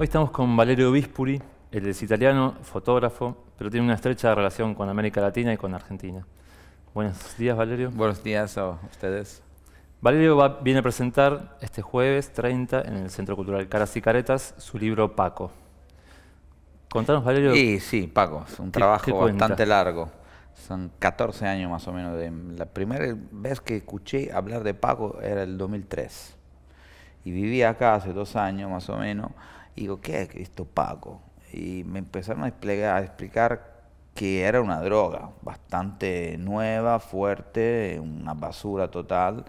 Hoy estamos con Valerio Bispuri, él es italiano, fotógrafo, pero tiene una estrecha relación con América Latina y con Argentina. Buenos días, Valerio. Buenos días a ustedes. Valerio viene a presentar este jueves 30 en el Centro Cultural Caras y Caretas su libro Paco. Contanos, Valerio. Sí, sí, Paco. Es un trabajo bastante largo. Son 14 años más o menos. De, la primera vez que escuché hablar de Paco era el 2003. Y vivía acá hace dos años más o menos y digo, ¿qué es esto, Paco? Y me empezaron a explicar, que era una droga bastante nueva, fuerte, una basura total.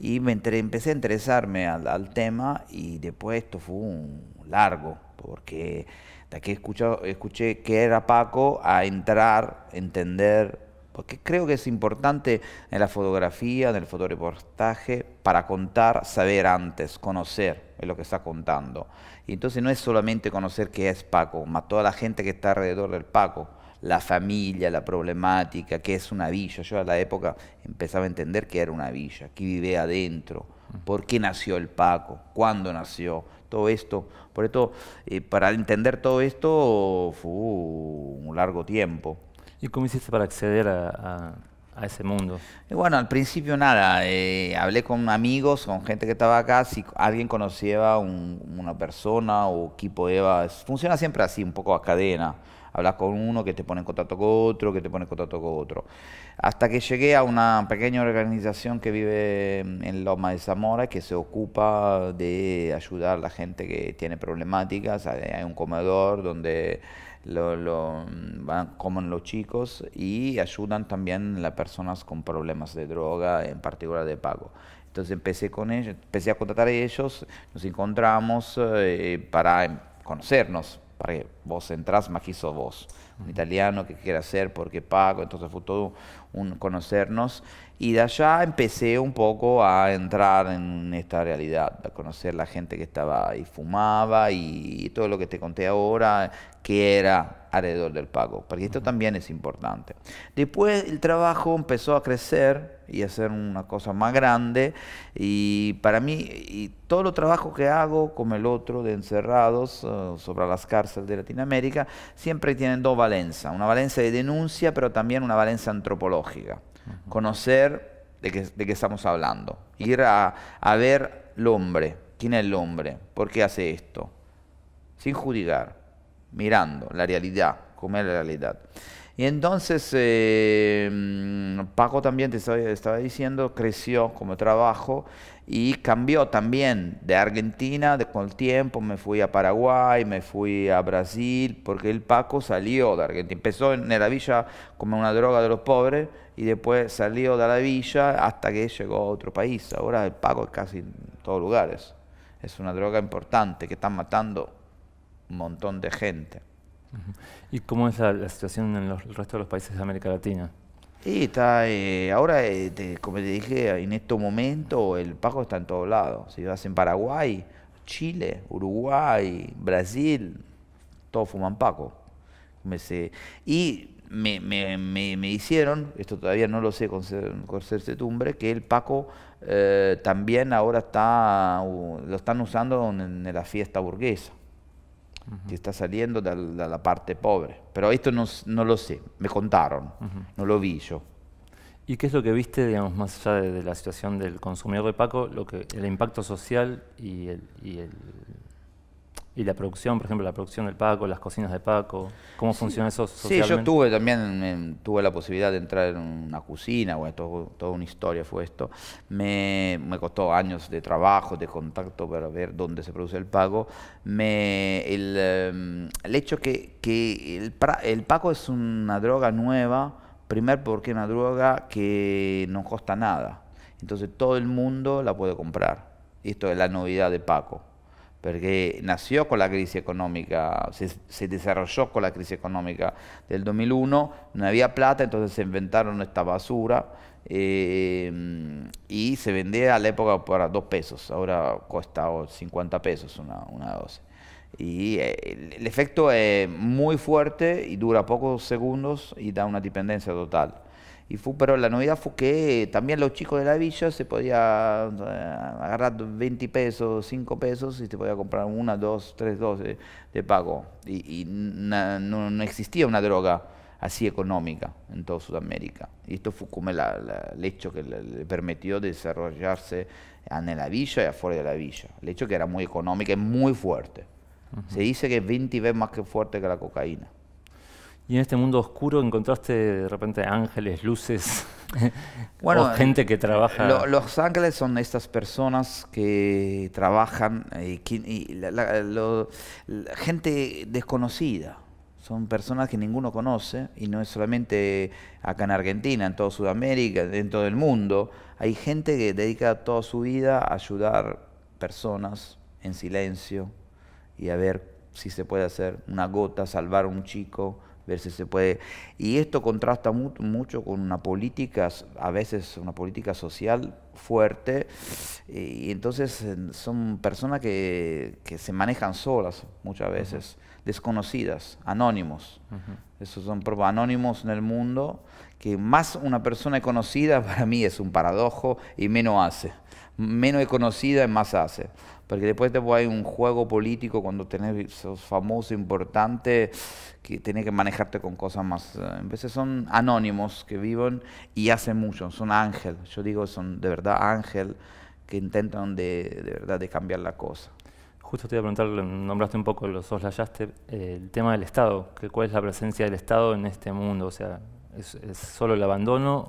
Y me empecé a interesarme al, tema y después esto fue un largo, porque de aquí escuché, escuché que era Paco a entrar, entender porque creo que es importante en la fotografía, en el fotoreportaje, para contar, saber antes, conocer lo que está contando. Y entonces no es solamente conocer qué es Paco, más toda la gente que está alrededor del Paco, la familia, la problemática, qué es una villa. Yo a la época empezaba a entender qué era una villa, qué vive adentro, por qué nació el Paco, cuándo nació, todo esto. Por esto, eh, para entender todo esto fue un largo tiempo cómo hiciste para acceder a, ese mundo? bueno, al principio nada, eh, hablé con amigos, con gente que estaba acá, si alguien conocía un, una persona o equipo EVA, funciona siempre así, un poco a cadena. Hablas con uno que te pone en contacto con otro, que te pone en contacto con otro. Hasta que llegué a una pequeña organización que vive en Loma de Zamora, que se ocupa de ayudar a la gente que tiene problemáticas. Hay un comedor donde lo, lo, comen los chicos y ayudan también a las personas con problemas de droga, en particular de pago. Entonces empecé con ellos, empecé a contratar a ellos, nos encontramos eh, para conocernos, para que vos entras, maquizo vos, un italiano que quiere hacer, porque pago, entonces fue todo un conocernos y de allá empecé un poco a entrar en esta realidad, a conocer la gente que estaba y fumaba y todo lo que te conté ahora, que era alrededor del pago, porque esto también es importante. Después el trabajo empezó a crecer y a ser una cosa más grande y para mí y todo el trabajo que hago como el otro de encerrados eh, sobre las cárceles de Latinoamérica siempre tienen dos valencias, una valencia de denuncia pero también una valencia antropológica conocer de qué, de estamos hablando, ir a, ver el hombre, quién es el hombre, por qué hace esto, sin juzgar, mirando la realidad, cómo es la realidad. Y entonces eh, mm, Paco también, te estaba, estaba diciendo, creció como trabajo y cambió también de Argentina, de, con el tiempo me fui a Paraguay, me fui a Brasil, porque el Paco salió de Argentina, empezó en la villa como una droga de los pobres y después salió de la villa hasta que llegó a otro país. Ahora el Paco es casi en todos lugares, es una droga importante que está matando un montón de gente. ¿Y cómo es la, situación en los, el resto de los países de América Latina? Sí, está, eh, ahora, eh, como te dije, en este momento el Paco está en todos lados. Si vas en Paraguay, Chile, Uruguay, Brasil, todos fuman Paco. Me Y me, me, me, me, hicieron, esto todavía no lo sé con, con certidumbre, que el Paco eh, también ahora está, lo están usando en la fiesta burguesa que está saliendo de la parte pobre. Pero esto no, lo sé, me contaron, no lo vi yo. ¿Y qué es lo que viste, digamos, más allá de, la situación del consumidor de Paco, lo que, el impacto social y el, ¿Y la producción, por ejemplo, la producción del Paco, las cocinas de Paco? ¿Cómo funciona eso Sí, yo tuve también, tuve la posibilidad de entrar en una cocina, bueno, toda una historia fue esto. Me, costó años de trabajo, de contacto para ver dónde se produce el Paco. Me, el, em, hecho que, que el, el Paco es una droga nueva, primero porque es una droga que no costa nada. Entonces todo el mundo la puede comprar. Esto es la novedad de Paco porque nació con la crisis económica, se, desarrolló con la crisis económica del 2001, no había plata, entonces se inventaron esta basura eh, y se vendía a la época para dos pesos, ahora cuesta 50 pesos una, una dosis. Y eh, el efecto es muy fuerte y dura pocos segundos y da una dependencia total. Y fue, pero la novedad fue que también los chicos de la villa se podía agarrar 20 pesos, 5 pesos y se podía comprar una, dos, tres, dos de, pago. Y, no, existía una droga así económica en toda Sudamérica. Y esto fue como el hecho que le permitió desarrollarse en la villa y afuera de la villa. El hecho que era muy económica y muy fuerte. Se dice que es 20 veces más que fuerte que la cocaína. Y en este mundo oscuro encontraste de repente ángeles, luces, o gente que trabaja. los ángeles son estas personas que trabajan, eh, y, gente desconocida. Son personas que ninguno conoce, y no es solamente acá en Argentina, en toda Sudamérica, en todo el mundo. Hay gente que dedica toda su vida a ayudar personas en silencio y a ver si se puede hacer una gota, salvar un chico, ver si se puede. Y esto contrasta mucho con una política, a veces una política social fuerte, y entonces eh, son personas que, se manejan solas muchas veces, desconocidas, anónimos. Esos son anónimos en el mundo que más una persona conocida para mí es un paradojo y menos hace. Menos conocida más hace. Porque después hay un juego político cuando tenés, esos famoso, importante, que tenés que manejarte con cosas más. A eh, veces son anónimos que viven y hacen mucho, son ángel. Yo digo, son de verdad ángel que intentan de, de verdad de cambiar la cosa. Justo te iba a preguntar, nombraste un poco, lo soslayaste, eh, el tema del Estado, que cuál es la presencia del Estado en este mundo, o sea, ¿Es, solo el abandono?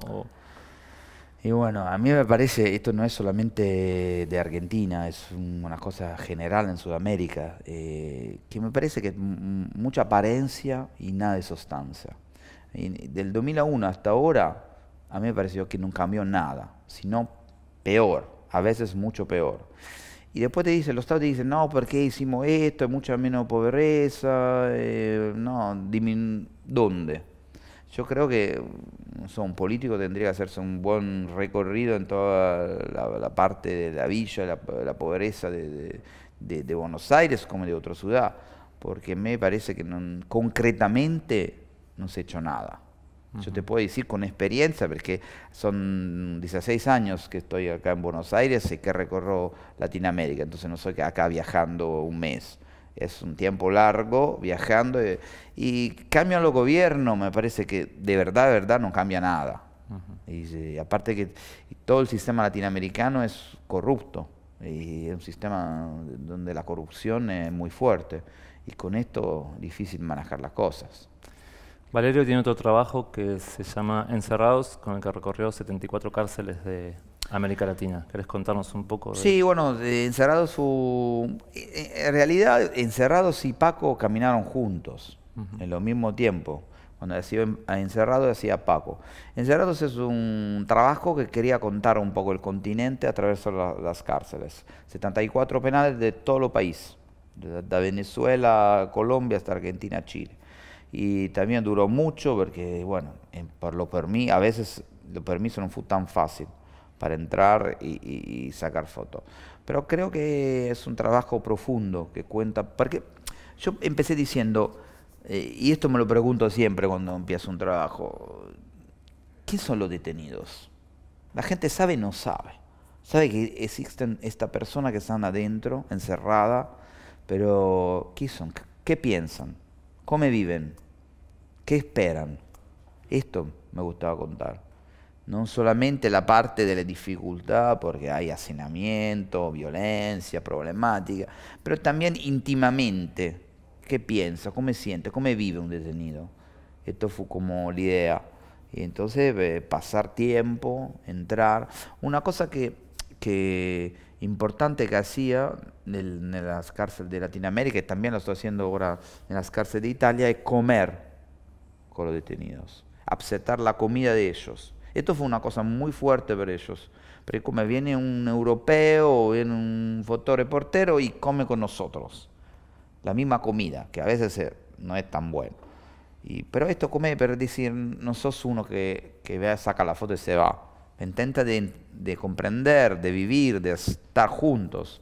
Y bueno, a mí me parece, esto no es solamente de Argentina, es una cosa general en Sudamérica, eh, que me parece que mucha apariencia y nada de sustancia. del 2001 hasta ahora, a mí me pareció que no cambió nada, sino peor, a veces mucho peor. Y después te dicen, los estados te dicen, no, porque hicimos esto? Mucha menos pobreza, eh, no, ¿dónde? Yo creo que un político tendría que hacerse un buen recorrido en toda la, parte de la villa, la, pobreza de, Buenos Aires como de otra ciudad, porque me parece que concretamente no se ha hecho nada. Yo te puedo decir con experiencia, porque son 16 años que estoy acá en Buenos Aires y que recorro Latinoamérica, entonces no soy acá viajando un mes es un tiempo largo viajando eh, y, cambian los gobiernos, me parece que de verdad, de verdad no cambia nada. y, eh, aparte que todo el sistema latinoamericano es corrupto y es un sistema donde la corrupción es muy fuerte y con esto difícil manejar las cosas. Valerio tiene otro trabajo que se llama Encerrados, con el que recorrió 74 cárceles de, América Latina. ¿Querés contarnos un poco? Sí, bueno, Encerrados, su... Eh, eh, en realidad Encerrados y Paco caminaron juntos en lo mismo tiempo. Cuando decía Encerrados decía Paco. Encerrados es un trabajo que quería contar un poco el continente a través de las cárceles. 74 penales de todo el país, de Venezuela, Colombia hasta Argentina, Chile. Y también duró mucho porque, bueno, por lo a veces lo permiso no fue tan fácil para entrar y, sacar fotos. Pero creo que es un trabajo profundo que cuenta, porque yo empecé diciendo, eh, y esto me lo pregunto siempre cuando empiezo un trabajo, ¿qué son los detenidos? La gente sabe o no sabe. Sabe que existen esta persona que están adentro, encerrada, pero ¿qué son? ¿Qué piensan? ¿Cómo viven? ¿Qué esperan? Esto me gustaba contar. No solamente la parte de la dificultad, porque hay hacinamiento, violencia, problemática, pero también íntimamente, qué piensa, cómo siente, cómo vive un detenido. Esto fue como la idea. Y entonces eh, pasar tiempo, entrar. Una cosa que, importante que hacía en, en, las cárceles de Latinoamérica, y también lo estoy haciendo ahora en las cárceles de Italia, es comer con los detenidos, aceptar la comida de ellos. Esto fue una cosa muy fuerte para ellos. Pero como viene un europeo, viene un fotoreportero y come con nosotros. La misma comida, que a veces no es tan buena. pero esto come para decir, no sos uno que, vea, saca la foto y se va. Intenta de, comprender, de vivir, de estar juntos.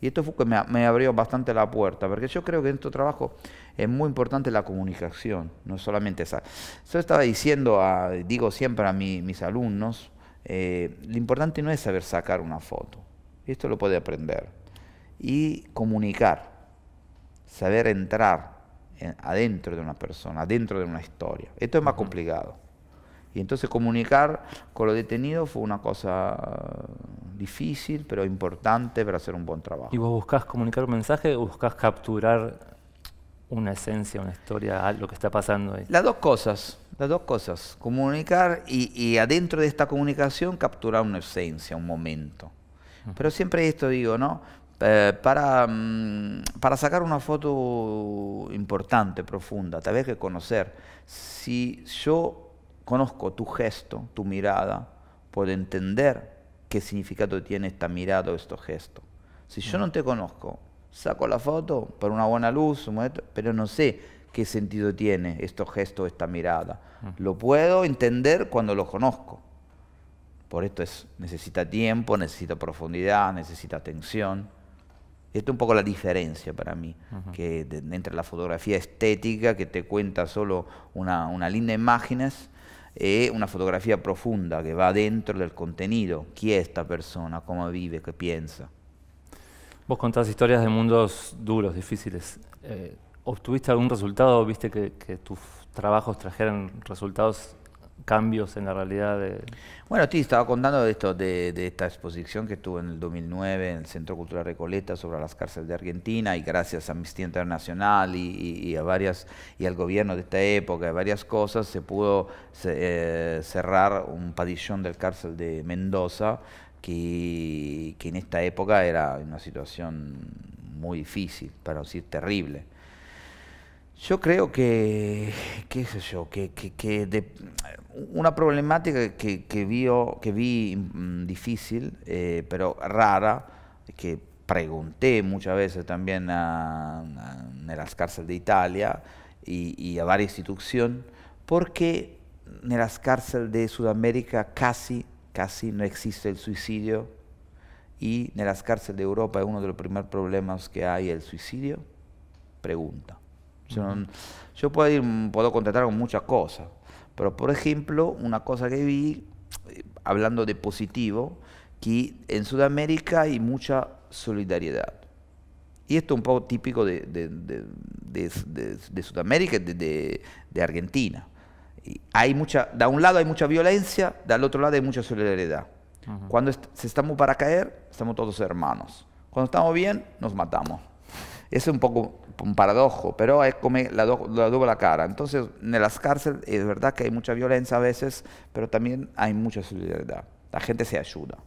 Y esto fue que me, me, abrió bastante la puerta, porque yo creo que en tu trabajo es muy importante la comunicación, no solamente esa. Yo estaba diciendo, a, digo siempre a mis alumnos, eh, lo importante no es saber sacar una foto, esto lo puede aprender, y comunicar, saber entrar adentro de una persona, adentro de una historia. Esto es más complicado. Y entonces comunicar con los detenidos fue una cosa difícil, pero importante para hacer un buen trabajo. ¿Y vos buscás comunicar un mensaje o buscás capturar una esencia, una historia, lo que está pasando ahí. Las dos cosas, las dos cosas. Comunicar y, y adentro de esta comunicación capturar una esencia, un momento. Pero siempre esto digo, ¿no? Eh, mm, para, sacar una foto importante, profunda, te vez que conocer. Si yo conozco tu gesto, tu mirada, puedo entender qué significado tiene esta mirada o este gesto. Si yo no te conozco, saco la foto por una buena luz, pero no sé qué sentido tiene estos gestos, esta mirada. Mm. Lo puedo entender cuando lo conozco. Por esto es, necesita tiempo, necesita profundidad, necesita atención. Esto es un poco la diferencia para mí, que entre la fotografía estética, que te cuenta solo una, una linda imágenes, eh, una fotografía profunda que va dentro del contenido, quién es esta persona, cómo vive, qué piensa. Vos contás historias de mundos duros, difíciles. Eh, ¿Obtuviste algún resultado? ¿Viste que, tus trabajos trajeran resultados, cambios en la realidad? Bueno, ti estaba contando de, esto, de, esta exposición que tuve en el 2009 en el Centro Cultural Recoleta sobre las cárceles de Argentina y gracias a Amnistía Internacional y, a varias, y al gobierno de esta época, varias cosas, se pudo eh, cerrar un padillón del cárcel de Mendoza que, en esta época era una situación muy difícil, para decir terrible. Yo creo que, qué sé yo, que, de, una problemática que, vio, que vi mm, difícil, eh, pero rara, que pregunté muchas veces también a, en las cárceles de Italia y, a varias instituciones, porque en las cárceles de Sudamérica casi casi no existe el suicidio y en las cárceles de Europa es uno de los primeros problemas que hay el suicidio, pregunta. Yo, puedo, ir, puedo con muchas cosas, pero por ejemplo, una cosa que vi, eh, hablando de positivo, que en Sudamérica hay mucha solidaridad. Y esto es un poco típico de, de Sudamérica y de Argentina hay mucha, de un lado hay mucha violencia, del otro lado hay mucha solidaridad. Cuando estamos para caer, estamos todos hermanos. Cuando estamos bien, nos matamos. es un poco un paradojo, pero es como la, do la doble cara. Entonces, en las cárceles es verdad que hay mucha violencia a veces, pero también hay mucha solidaridad. La gente se ayuda.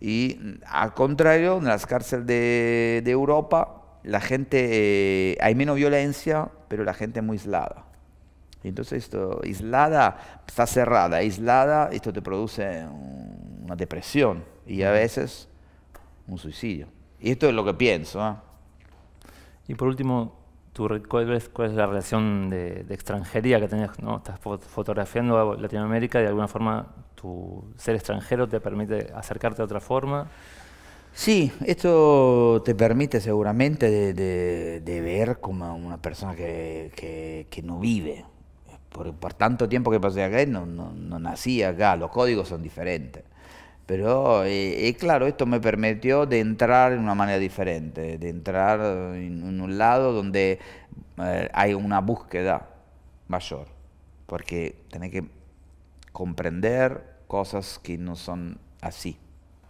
Y mm, al contrario, en las cárceles de, Europa, la gente, eh, hay menos violencia, pero la gente es muy aislada. Entonces esto, aislada, está cerrada, aislada, esto te produce una depresión y a veces un suicidio. Y esto es lo que pienso. ¿ah? Y por último, ¿tú cuál, es, cuál es la relación de, extranjería que tenés? ¿no? Estás fotografiando a Latinoamérica y de alguna forma tu ser extranjero te permite acercarte de otra forma. Sí, esto te permite seguramente de, ver como una persona que, que no vive, por, tanto tiempo que pasé acá, no, no, nací acá, los códigos son diferentes. Pero eh, eh, claro, esto me permitió de entrar de una manera diferente, de entrar en, un lado donde eh, hay una búsqueda mayor, porque tenés que comprender cosas que no son así,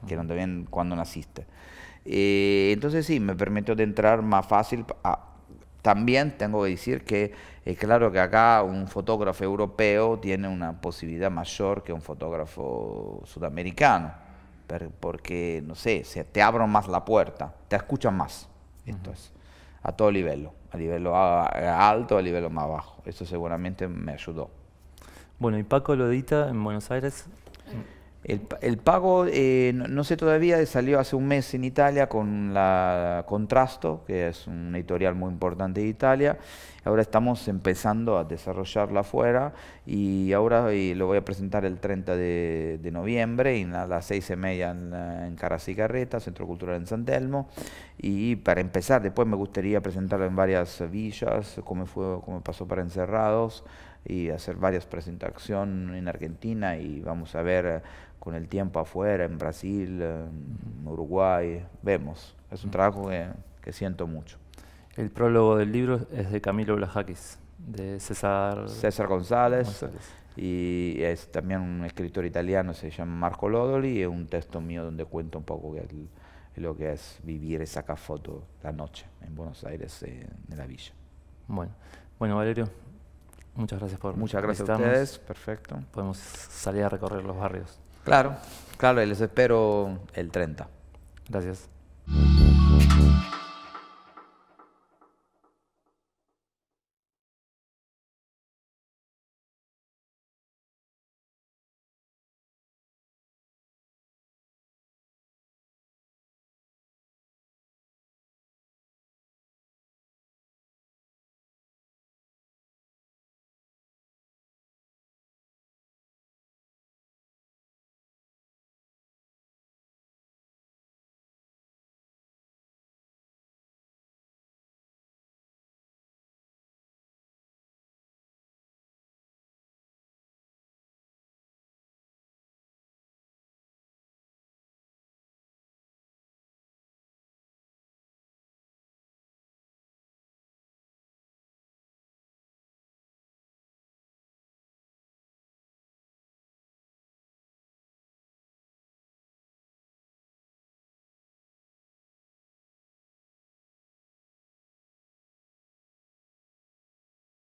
que no te ven cuando naciste. entonces sí, me permitió de entrar más fácil a también tengo que decir que es eh, claro que acá un fotógrafo europeo tiene una posibilidad mayor que un fotógrafo sudamericano, porque, no sé, se te abro más la puerta, te escuchan más. a todo nivel, a nivel alto, a nivel más bajo. Eso seguramente me ayudó. Bueno, y Paco Lodita en Buenos Aires. El, pago, eh, no, sé todavía, salió hace un mes en Italia con la Contrasto, que es un editorial muy importante de Italia. Ahora estamos empezando a desarrollarla afuera y ahora eh, lo voy a presentar el 30 de, noviembre en, a las seis y media en, eh, en Carreta, Centro Cultural en San Telmo. Y para empezar, después me gustaría presentarlo en varias villas, como, como pasó para Encerrados, y hacer varias presentaciones en Argentina y vamos a ver con el tiempo afuera, en Brasil, en Uruguay, vemos. Es un mm. trabajo que, siento mucho. El prólogo del libro es de Camilo Blajaquis, de César... César González. Y es también un escritor italiano, se llama Marco Lodoli, y es un texto mío donde cuento un poco lo que es vivir sacar fotos la noche en Buenos Aires, en la villa. Bueno, bueno Valerio, muchas gracias por Muchas gracias a ustedes, perfecto. Podemos salir a recorrer los barrios. Claro, claro, les espero el 30. Gracias.